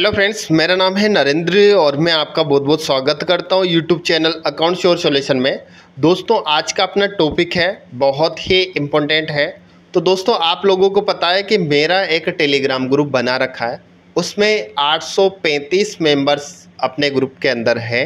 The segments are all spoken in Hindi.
हेलो फ्रेंड्स मेरा नाम है नरेंद्र और मैं आपका बहुत बहुत स्वागत करता हूं YouTube channel account sure solution में दोस्तों आज का अपना टॉपिक है बहुत ही इम्पोर्टेंट है तो दोस्तों आप लोगों को पता है कि मेरा एक टेलीग्राम ग्रुप बना रखा है उसमें 835 मेंबर्स अपने ग्रुप के अंदर है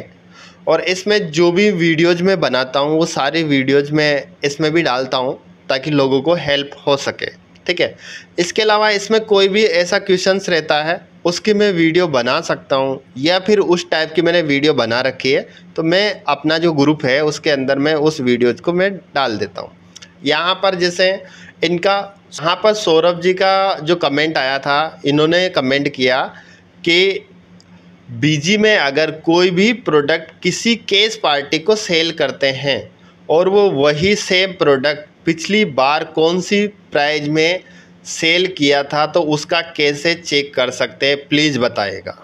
और इसमें जो भी वीडियोज़ में बनाता हूँ वो सारे वीडियोज़ में इसमें भी डालता हूँ ताकि लोगों को हेल्प हो सके ठीक है इसके अलावा इसमें कोई भी ऐसा क्वेश्चंस रहता है उसकी मैं वीडियो बना सकता हूँ या फिर उस टाइप की मैंने वीडियो बना रखी है तो मैं अपना जो ग्रुप है उसके अंदर मैं उस वीडियोज़ को मैं डाल देता हूँ यहाँ पर जैसे इनका यहाँ पर सौरभ जी का जो कमेंट आया था इन्होंने कमेंट किया कि बीजी में अगर कोई भी प्रोडक्ट किसी केस पार्टी को सेल करते हैं और वो वही सेम प्रोडक्ट पिछली बार कौन सी प्राइज में सेल किया था तो उसका कैसे चेक कर सकते हैं प्लीज़ बताएगा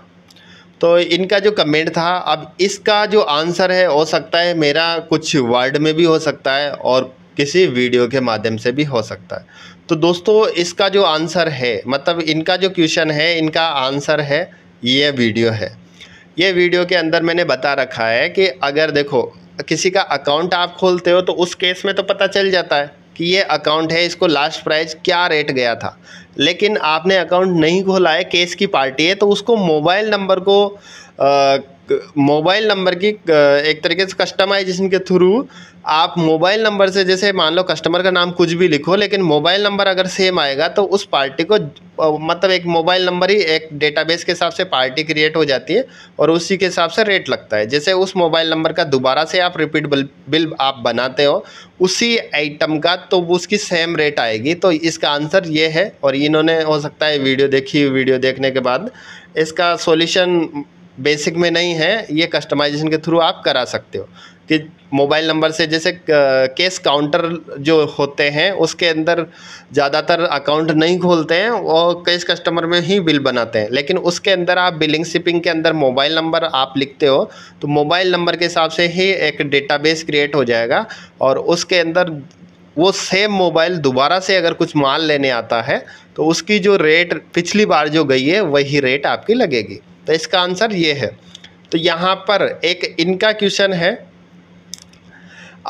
तो इनका जो कमेंट था अब इसका जो आंसर है हो सकता है मेरा कुछ वर्ड में भी हो सकता है और किसी वीडियो के माध्यम से भी हो सकता है तो दोस्तों इसका जो आंसर है मतलब इनका जो क्वेश्चन है इनका आंसर है ये वीडियो है ये वीडियो के अंदर मैंने बता रखा है कि अगर देखो किसी का अकाउंट आप खोलते हो तो उस केस में तो पता चल जाता है कि ये अकाउंट है इसको लास्ट प्राइस क्या रेट गया था लेकिन आपने अकाउंट नहीं खोला है केस की पार्टी है तो उसको मोबाइल नंबर को आ, मोबाइल नंबर की एक तरीके से कस्टमाइजेशन के थ्रू आप मोबाइल नंबर से जैसे मान लो कस्टमर का नाम कुछ भी लिखो लेकिन मोबाइल नंबर अगर सेम आएगा तो उस पार्टी को मतलब एक मोबाइल नंबर ही एक डेटाबेस के हिसाब से पार्टी क्रिएट हो जाती है और उसी के हिसाब से रेट लगता है जैसे उस मोबाइल नंबर का दोबारा से आप रिपीट बिल आप बनाते हो उसी आइटम का तो उसकी सेम रेट आएगी तो इसका आंसर ये है और इन्होंने हो सकता है वीडियो देखी वीडियो देखने के बाद इसका सोल्यूशन बेसिक में नहीं है ये कस्टमाइजेशन के थ्रू आप करा सकते हो कि मोबाइल नंबर से जैसे केस काउंटर जो होते हैं उसके अंदर ज़्यादातर अकाउंट नहीं खोलते हैं और कैश कस्टमर में ही बिल बनाते हैं लेकिन उसके अंदर आप बिलिंग शिपिंग के अंदर मोबाइल नंबर आप लिखते हो तो मोबाइल नंबर के हिसाब से ही एक डेटाबेस क्रिएट हो जाएगा और उसके अंदर वो सेम मोबाइल दोबारा से अगर कुछ माल लेने आता है तो उसकी जो रेट पिछली बार जो गई है वही रेट आपकी लगेगी तो इसका आंसर ये है तो यहाँ पर एक इनका क्वेश्चन है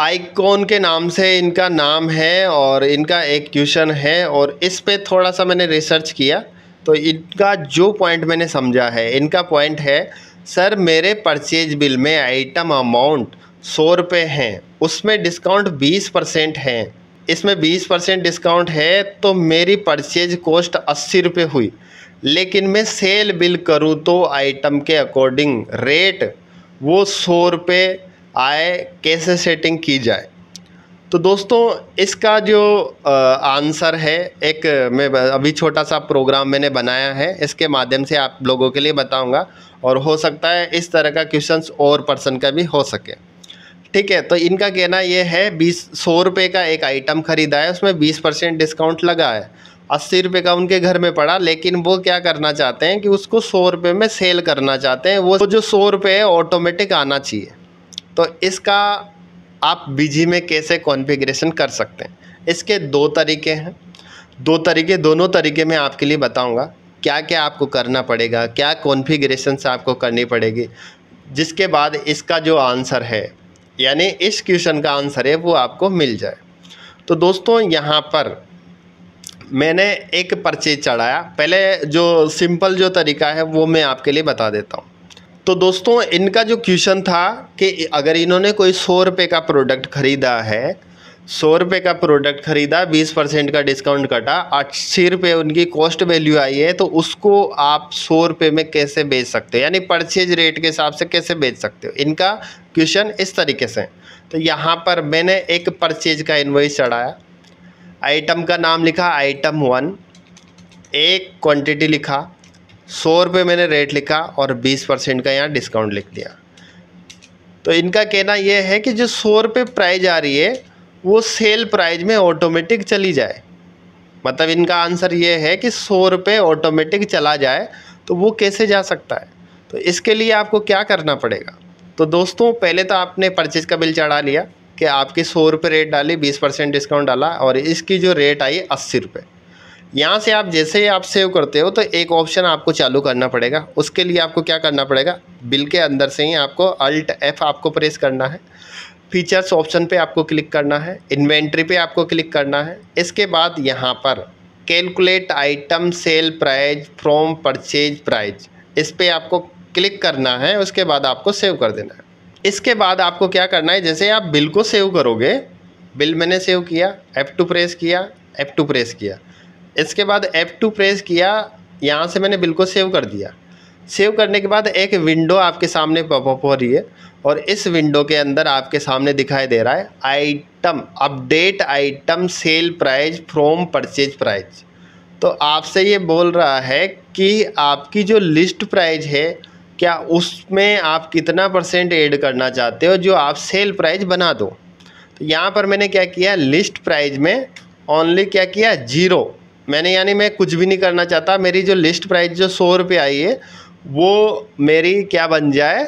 आइकॉन के नाम से इनका नाम है और इनका एक क्वेश्चन है और इस पर थोड़ा सा मैंने रिसर्च किया तो इनका जो पॉइंट मैंने समझा है इनका पॉइंट है सर मेरे परचेज बिल में आइटम अमाउंट सौ रुपये हैं उसमें डिस्काउंट बीस परसेंट है इसमें बीस परसेंट डिस्काउंट है तो मेरी परचेज कॉस्ट अस्सी रुपये हुई लेकिन मैं सेल बिल करूं तो आइटम के अकॉर्डिंग रेट वो सौ रुपये आए कैसे सेटिंग की जाए तो दोस्तों इसका जो आंसर है एक मैं अभी छोटा सा प्रोग्राम मैंने बनाया है इसके माध्यम से आप लोगों के लिए बताऊंगा और हो सकता है इस तरह का क्वेश्चंस और पर्सन का भी हो सके ठीक है तो इनका कहना ये है बीस सौ रुपये का एक आइटम ख़रीदा है उसमें बीस परसेंट डिस्काउंट लगा है अस्सी रुपये का उनके घर में पड़ा लेकिन वो क्या करना चाहते हैं कि उसको सौ रुपये में सेल करना चाहते हैं वो जो सौ रुपये है ऑटोमेटिक आना चाहिए तो इसका आप बिजी में कैसे कॉन्फ़िगरेशन कर सकते हैं इसके दो तरीके हैं दो तरीके दोनों तरीके मैं आपके लिए बताऊंगा क्या क्या आपको करना पड़ेगा क्या कॉन्फ़िगरेशन आपको करनी पड़ेगी जिसके बाद इसका जो आंसर है यानी इस क्वेश्चन का आंसर है वो आपको मिल जाए तो दोस्तों यहाँ पर मैंने एक परचेज चढ़ाया पहले जो सिंपल जो तरीका है वो मैं आपके लिए बता देता हूँ तो दोस्तों इनका जो क्वेश्चन था कि अगर इन्होंने कोई सौ रुपये का प्रोडक्ट ख़रीदा है सौ रुपये का प्रोडक्ट ख़रीदा बीस परसेंट का डिस्काउंट कटा अस्सी रुपये उनकी कॉस्ट वैल्यू आई है तो उसको आप सौ रुपये में कैसे बेच सकते हो यानी परचेज रेट के हिसाब से कैसे बेच सकते हो इनका क्वेश्चन इस तरीके से तो यहाँ पर मैंने एक परचेज का इन्वॉइस चढ़ाया आइटम का नाम लिखा आइटम वन एक क्वांटिटी लिखा सौ रुपये मैंने रेट लिखा और बीस परसेंट का यहाँ डिस्काउंट लिख दिया तो इनका कहना यह है कि जो सौ रुपये प्राइज आ रही है वो सेल प्राइज में ऑटोमेटिक चली जाए मतलब इनका आंसर ये है कि सौ रुपये ऑटोमेटिक चला जाए तो वो कैसे जा सकता है तो इसके लिए आपको क्या करना पड़ेगा तो दोस्तों पहले तो आपने परचेज़ का बिल चढ़ा लिया कि आपकी सौ रुपये रेट डाली बीस परसेंट डिस्काउंट डाला और इसकी जो रेट आई अस्सी रुपये यहाँ से आप जैसे ही आप सेव करते हो तो एक ऑप्शन आपको चालू करना पड़ेगा उसके लिए आपको क्या करना पड़ेगा बिल के अंदर से ही आपको अल्ट एफ़ आपको प्रेस करना है फीचर्स ऑप्शन पे आपको क्लिक करना है इन्वेंट्री पे आपको क्लिक करना है इसके बाद यहाँ पर calculate item sale price from purchase price इस पर आपको क्लिक करना है उसके बाद आपको सेव कर देना है इसके बाद आपको क्या करना है जैसे आप बिल को सेव करोगे बिल मैंने सेव किया एप टू प्रेस किया एप टू प्रेस किया इसके बाद एप टू प्रेस किया यहाँ से मैंने बिल को सेव कर दिया सेव करने के बाद एक विंडो आपके सामने पॉपअप हो रही है और इस विंडो के अंदर आपके सामने दिखाई दे रहा है item update item sale price from purchase price तो आपसे ये बोल रहा है कि आपकी जो लिस्ट प्राइज है क्या उसमें आप कितना परसेंट ऐड करना चाहते हो जो आप सेल प्राइस बना दो तो यहाँ पर मैंने क्या किया लिस्ट प्राइस में ओनली क्या किया जीरो मैंने यानी मैं कुछ भी नहीं करना चाहता मेरी जो लिस्ट प्राइस जो सौ रुपये आई है वो मेरी क्या बन जाए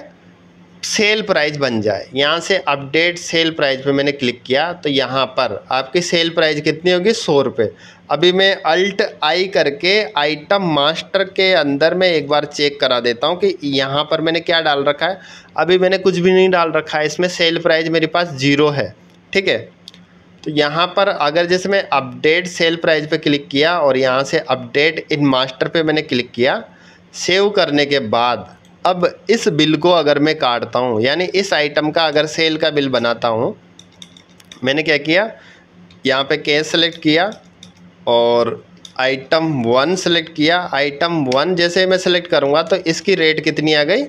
सेल प्राइस बन जाए यहाँ से अपडेट सेल प्राइस पे मैंने क्लिक किया तो यहाँ पर आपकी सेल प्राइस कितनी होगी सौ रुपये अभी मैं अल्ट आई करके आइटम मास्टर के अंदर मैं एक बार चेक करा देता हूँ कि यहाँ पर मैंने क्या डाल रखा है अभी मैंने कुछ भी नहीं डाल रखा है इसमें सेल प्राइस मेरे पास ज़ीरो है ठीक है तो यहाँ पर अगर जैसे मैं अपडेट सेल प्राइज़ पर क्लिक किया और यहाँ से अपडेट इन मास्टर पर मैंने क्लिक किया सेव करने के बाद अब इस बिल को अगर मैं काटता हूँ यानी इस आइटम का अगर सेल का बिल बनाता हूँ मैंने क्या किया यहाँ पे कैश सेलेक्ट किया और आइटम वन सेलेक्ट किया आइटम वन जैसे मैं सेलेक्ट करूँगा तो इसकी रेट कितनी आ गई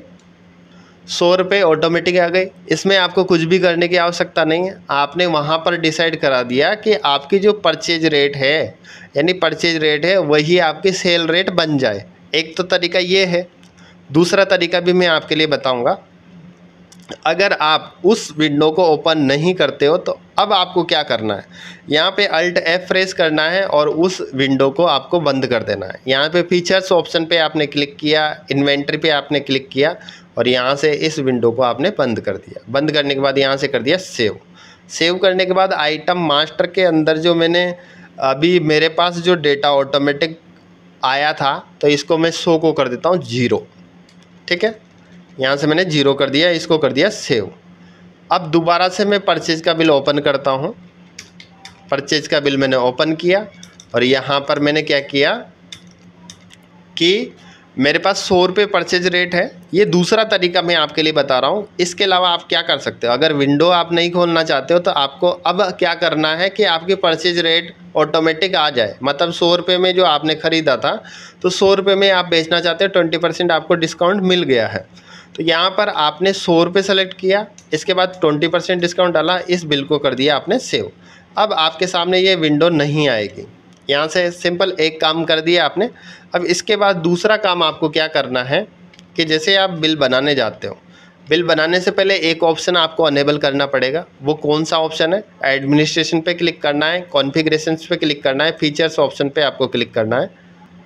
सौ रुपये ऑटोमेटिक आ गई इसमें आपको कुछ भी करने की आवश्यकता नहीं है आपने वहाँ पर डिसाइड करा दिया कि आपकी जो परचेज रेट है यानी परचेज रेट है वही आपकी सेल रेट बन जाए एक तो तरीका ये है दूसरा तरीका भी मैं आपके लिए बताऊँगा अगर आप उस विंडो को ओपन नहीं करते हो तो अब आपको क्या करना है यहाँ पे अल्ट एफ प्रेस करना है और उस विंडो को आपको बंद कर देना है यहाँ पे फीचर्स ऑप्शन पे आपने क्लिक किया इन्वेंट्री पे आपने क्लिक किया और यहाँ से इस विंडो को आपने बंद कर दिया बंद करने के बाद यहाँ से कर दिया सेव सेव करने के बाद आइटम मास्टर के अंदर जो मैंने अभी मेरे पास जो डेटा ऑटोमेटिक आया था तो इसको मैं शो को कर देता हूँ जीरो ठीक है यहाँ से मैंने जीरो कर दिया इसको कर दिया सेव अब दोबारा से मैं परचेज़ का बिल ओपन करता हूँ परचेज़ का बिल मैंने ओपन किया और यहाँ पर मैंने क्या किया कि मेरे पास सौ रुपये परचेज रेट है ये दूसरा तरीका मैं आपके लिए बता रहा हूँ इसके अलावा आप क्या कर सकते हो अगर विंडो आप नहीं खोलना चाहते हो तो आपको अब क्या करना है कि आपके परचेज रेट ऑटोमेटिक आ जाए मतलब सौ रुपये में जो आपने ख़रीदा था तो सौ रुपये में आप बेचना चाहते हो ट्वेंटी परसेंट आपको डिस्काउंट मिल गया है तो यहाँ पर आपने सौ रुपये सेलेक्ट किया इसके बाद ट्वेंटी परसेंट डिस्काउंट डाला इस बिल को कर दिया आपने सेव अब आपके सामने ये विंडो नहीं आएगी यहाँ से सिंपल एक काम कर दिया आपने अब इसके बाद दूसरा काम आपको क्या करना है कि जैसे आप बिल बनाने जाते हो बिल बनाने से पहले एक ऑप्शन आपको अनेबल करना पड़ेगा वो कौन सा ऑप्शन है एडमिनिस्ट्रेशन पे क्लिक करना है कॉन्फिग्रेशन पे क्लिक करना है फीचर्स ऑप्शन पे आपको क्लिक करना है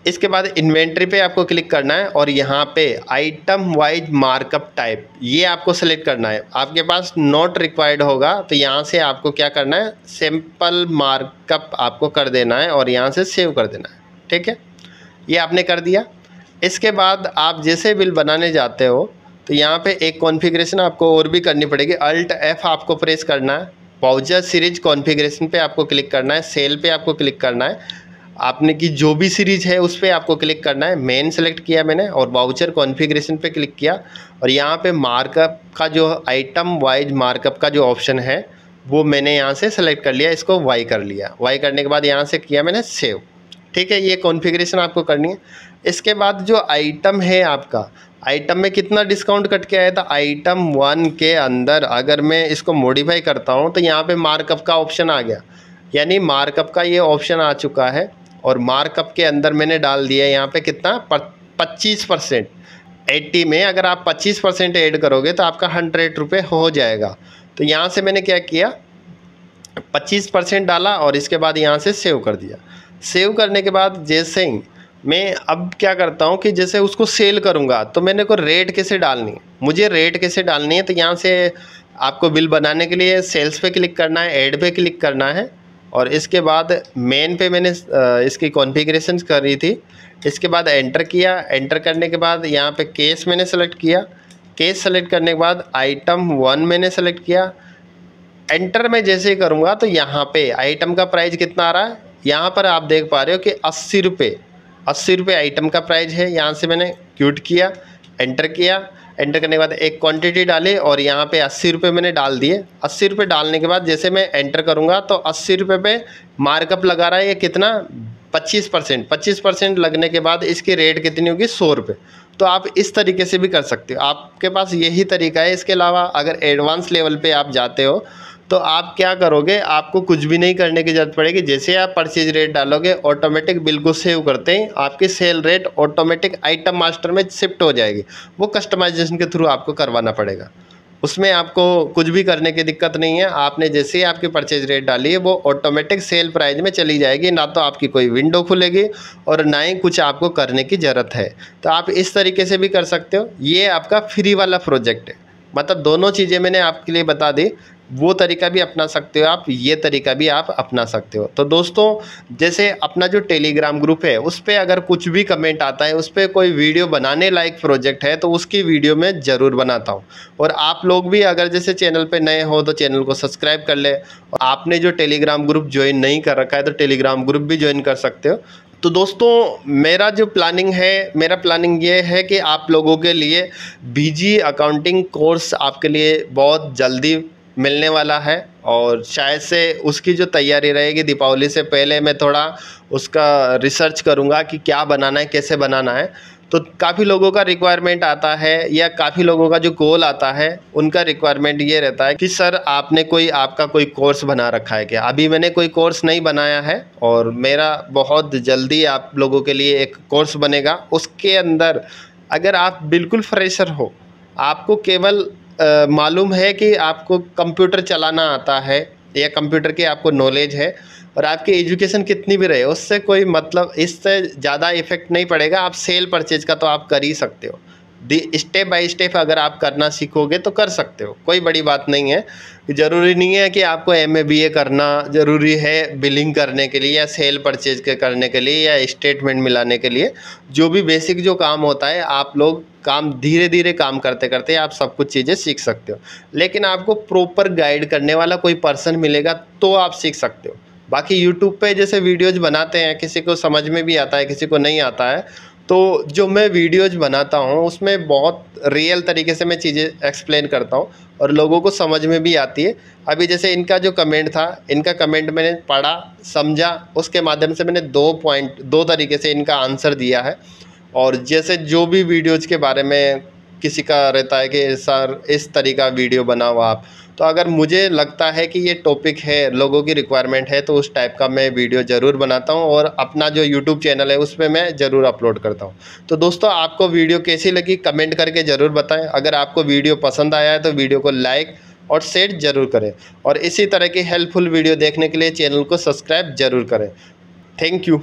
इसके बाद इन्वेंट्री पे आपको क्लिक करना है और यहाँ पे आइटम वाइज मार्कअप टाइप ये आपको सेलेक्ट करना है आपके पास नॉट रिक्वायर्ड होगा तो यहाँ से आपको क्या करना है सिंपल मार्कअप आपको कर देना है और यहाँ से सेव कर देना है ठीक है ये आपने कर दिया इसके बाद आप जैसे बिल बनाने जाते हो तो यहाँ पे एक कॉन्फ़िगरेशन आपको और भी करनी पड़ेगी अल्ट एफ़ आपको प्रेस करना है पाउजर सीरीज कॉन्फ़िगरेशन पे आपको क्लिक करना है सेल पे आपको क्लिक करना है आपने की जो भी सीरीज़ है उस पर आपको क्लिक करना है मेन सेलेक्ट किया मैंने और वाउचर कॉन्फ़िगरेशन पे क्लिक किया और यहाँ पे मार्कअप का जो आइटम वाइज मार्कअप का जो ऑप्शन है वो मैंने यहाँ से सेलेक्ट कर लिया इसको वाई कर लिया वाई करने के बाद यहाँ से किया मैंने सेव ठीक है ये कॉन्फ़िगरेशन आपको करनी है इसके बाद जो आइटम है आपका आइटम में कितना डिस्काउंट कट के आया था आइटम वन के अंदर अगर मैं इसको मॉडिफाई करता हूँ तो यहाँ पे मार्कअप का ऑप्शन आ गया यानी मार्कअप का ये ऑप्शन आ चुका है और मार्कअप के अंदर मैंने डाल दिया यहाँ पे कितना पच्चीस परसेंट एट्टी में अगर आप पच्चीस परसेंट ऐड करोगे तो आपका हंड्रेड रुपये हो जाएगा तो यहाँ से मैंने क्या किया पच्चीस परसेंट डाला और इसके बाद यहाँ से सेव कर दिया सेव करने के बाद जैसे ही मैं अब क्या करता हूँ कि जैसे उसको सेल करूँगा तो मैंने को रेट कैसे डालनी है मुझे रेट कैसे डालनी है तो यहाँ से आपको बिल बनाने के लिए सेल्स पे क्लिक करना है एड पे क्लिक करना है और इसके बाद मेन पे मैंने इसकी कॉन्फ़िगरेशन करी थी इसके बाद एंटर किया एंटर करने के बाद यहाँ पे केस मैंने सेलेक्ट किया केस सेलेक्ट करने के बाद आइटम वन मैंने सेलेक्ट किया एंटर में जैसे ही करूँगा तो यहाँ पे आइटम का प्राइस कितना आ रहा है यहाँ पर आप देख पा रहे हो कि अस्सी रुपये अस्सी रुपये आइटम का प्राइज़ है यहाँ से मैंने क्यूट किया एंटर किया एंटर करने के बाद एक क्वांटिटी डाली और यहाँ पे अस्सी रुपये मैंने डाल दिए अस्सी रुपये डालने के बाद जैसे मैं एंटर करूँगा तो अस्सी रुपये पे मार्कअप लगा रहा है ये कितना पच्चीस परसेंट पच्चीस परसेंट लगने के बाद इसकी रेट कितनी होगी सौ रुपये तो आप इस तरीके से भी कर सकते हो आपके पास यही तरीका है इसके अलावा अगर एडवांस लेवल पर आप जाते हो तो आप क्या करोगे आपको कुछ भी नहीं करने की ज़रूरत पड़ेगी जैसे आप परचेज रेट डालोगे ऑटोमेटिक बिल को सेव करते हैं आपकी sale rate automatic item master में शिफ्ट हो जाएगी वो कस्टमाइजेशन के थ्रू आपको करवाना पड़ेगा उसमें आपको कुछ भी करने की दिक्कत नहीं है आपने जैसे ही आपकी परचेज रेट डाली है वो ऑटोमेटिक सेल प्राइस में चली जाएगी ना तो आपकी कोई विंडो खुलेगी और ना ही कुछ आपको करने की ज़रूरत है तो आप इस तरीके से भी कर सकते हो ये आपका फ्री वाला प्रोजेक्ट है मतलब दोनों चीज़ें मैंने आपके लिए बता दी वो तरीका भी अपना सकते हो आप ये तरीका भी आप अपना सकते हो तो दोस्तों जैसे अपना जो टेलीग्राम ग्रुप है उस पर अगर कुछ भी कमेंट आता है उस पर कोई वीडियो बनाने लायक प्रोजेक्ट है तो उसकी वीडियो मैं ज़रूर बनाता हूँ और आप लोग भी अगर जैसे चैनल पर नए हो तो चैनल को सब्सक्राइब कर ले और आपने जो टेलीग्राम ग्रुप ज्वाइन नहीं कर रखा है तो टेलीग्राम ग्रुप भी ज्वाइन कर सकते हो तो दोस्तों मेरा जो प्लानिंग है मेरा प्लानिंग ये है कि आप लोगों के लिए बीजी अकाउंटिंग कोर्स आपके लिए बहुत जल्दी मिलने वाला है और शायद से उसकी जो तैयारी रहेगी दीपावली से पहले मैं थोड़ा उसका रिसर्च करूँगा कि क्या बनाना है कैसे बनाना है तो काफ़ी लोगों का रिक्वायरमेंट आता है या काफ़ी लोगों का जो गोल आता है उनका रिक्वायरमेंट ये रहता है कि सर आपने कोई आपका कोई कोर्स बना रखा है क्या अभी मैंने कोई कोर्स नहीं बनाया है और मेरा बहुत जल्दी आप लोगों के लिए एक कोर्स बनेगा उसके अंदर अगर आप बिल्कुल फ्रेशर हो आपको केवल मालूम है कि आपको कंप्यूटर चलाना आता है या कंप्यूटर की आपको नॉलेज है और आपकी एजुकेशन कितनी भी रहे उससे कोई मतलब इससे ज़्यादा इफ़ेक्ट नहीं पड़ेगा आप सेल परचेज का तो आप कर ही सकते हो स्टेप बाय स्टेप अगर आप करना सीखोगे तो कर सकते हो कोई बड़ी बात नहीं है ज़रूरी नहीं है कि आपको एम ए बी ए करना ज़रूरी है बिलिंग करने के लिए या सेल परचेज के करने के लिए या स्टेटमेंट मिलाने के लिए जो भी बेसिक जो काम होता है आप लोग काम धीरे धीरे काम करते करते आप सब कुछ चीज़ें सीख सकते हो लेकिन आपको प्रॉपर गाइड करने वाला कोई पर्सन मिलेगा तो आप सीख सकते हो बाकी यूट्यूब पर जैसे वीडियोज़ बनाते हैं किसी को समझ में भी आता है किसी को नहीं आता है तो जो मैं वीडियोज बनाता हूँ उसमें बहुत रियल तरीके से मैं चीज़ें एक्सप्लेन करता हूँ और लोगों को समझ में भी आती है अभी जैसे इनका जो कमेंट था इनका कमेंट मैंने पढ़ा समझा उसके माध्यम से मैंने दो पॉइंट दो तरीके से इनका आंसर दिया है और जैसे जो भी वीडियोज़ के बारे में किसी का रहता है कि सर इस तरीका वीडियो बनाओ आप तो अगर मुझे लगता है कि ये टॉपिक है लोगों की रिक्वायरमेंट है तो उस टाइप का मैं वीडियो ज़रूर बनाता हूँ और अपना जो यूट्यूब चैनल है उस पर मैं ज़रूर अपलोड करता हूँ तो दोस्तों आपको वीडियो कैसी लगी कमेंट करके ज़रूर बताएँ अगर आपको वीडियो पसंद आया है तो वीडियो को लाइक और शेयर ज़रूर करें और इसी तरह की हेल्पफुल वीडियो देखने के लिए चैनल को सब्सक्राइब ज़रूर करें थैंक यू